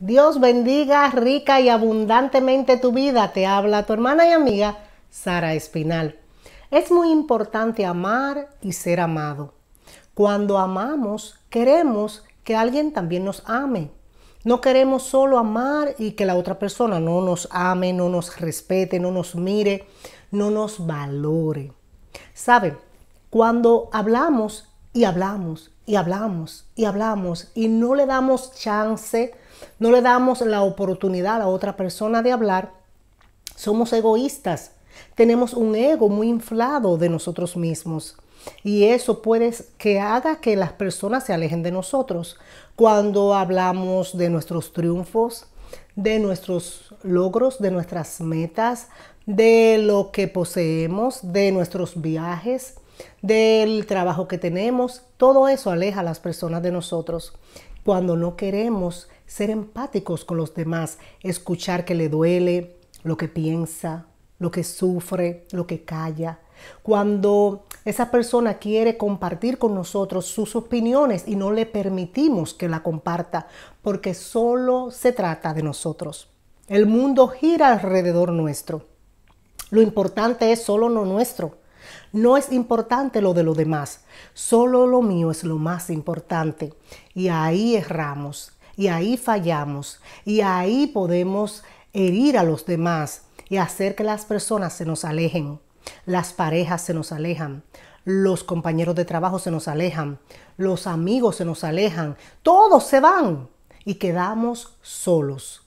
Dios bendiga rica y abundantemente tu vida, te habla tu hermana y amiga Sara Espinal. Es muy importante amar y ser amado. Cuando amamos, queremos que alguien también nos ame. No queremos solo amar y que la otra persona no nos ame, no nos respete, no nos mire, no nos valore. ¿Saben? Cuando hablamos y hablamos y hablamos y hablamos y no le damos chance no le damos la oportunidad a otra persona de hablar, somos egoístas. Tenemos un ego muy inflado de nosotros mismos. Y eso puede que haga que las personas se alejen de nosotros. Cuando hablamos de nuestros triunfos, de nuestros logros, de nuestras metas, de lo que poseemos, de nuestros viajes, del trabajo que tenemos, todo eso aleja a las personas de nosotros cuando no queremos ser empáticos con los demás, escuchar que le duele, lo que piensa, lo que sufre, lo que calla. Cuando esa persona quiere compartir con nosotros sus opiniones y no le permitimos que la comparta porque solo se trata de nosotros. El mundo gira alrededor nuestro. Lo importante es solo lo nuestro. No es importante lo de los demás, solo lo mío es lo más importante. Y ahí erramos, y ahí fallamos, y ahí podemos herir a los demás y hacer que las personas se nos alejen, las parejas se nos alejan, los compañeros de trabajo se nos alejan, los amigos se nos alejan, todos se van y quedamos solos.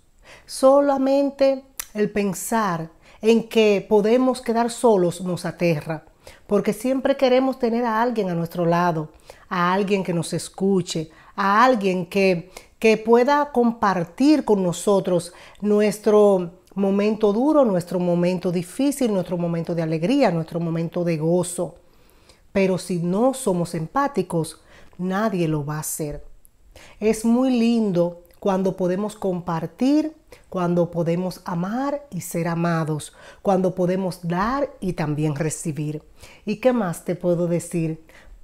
Solamente el pensar en que podemos quedar solos nos aterra porque siempre queremos tener a alguien a nuestro lado, a alguien que nos escuche, a alguien que, que pueda compartir con nosotros nuestro momento duro, nuestro momento difícil, nuestro momento de alegría, nuestro momento de gozo. Pero si no somos empáticos, nadie lo va a hacer. Es muy lindo cuando podemos compartir, cuando podemos amar y ser amados, cuando podemos dar y también recibir. ¿Y qué más te puedo decir?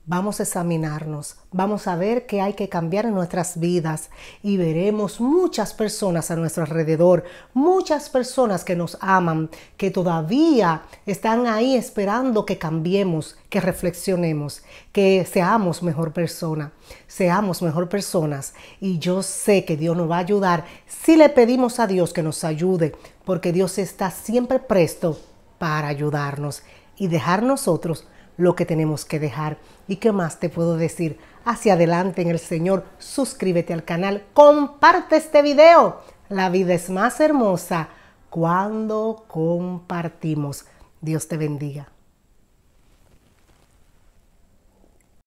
Vamos a examinarnos, vamos a ver qué hay que cambiar en nuestras vidas y veremos muchas personas a nuestro alrededor, muchas personas que nos aman, que todavía están ahí esperando que cambiemos, que reflexionemos, que seamos mejor persona, seamos mejor personas. Y yo sé que Dios nos va a ayudar si le pedimos a Dios que nos ayude, porque Dios está siempre presto para ayudarnos y dejar nosotros lo que tenemos que dejar. ¿Y qué más te puedo decir? Hacia adelante en el Señor, suscríbete al canal, comparte este video. La vida es más hermosa cuando compartimos. Dios te bendiga.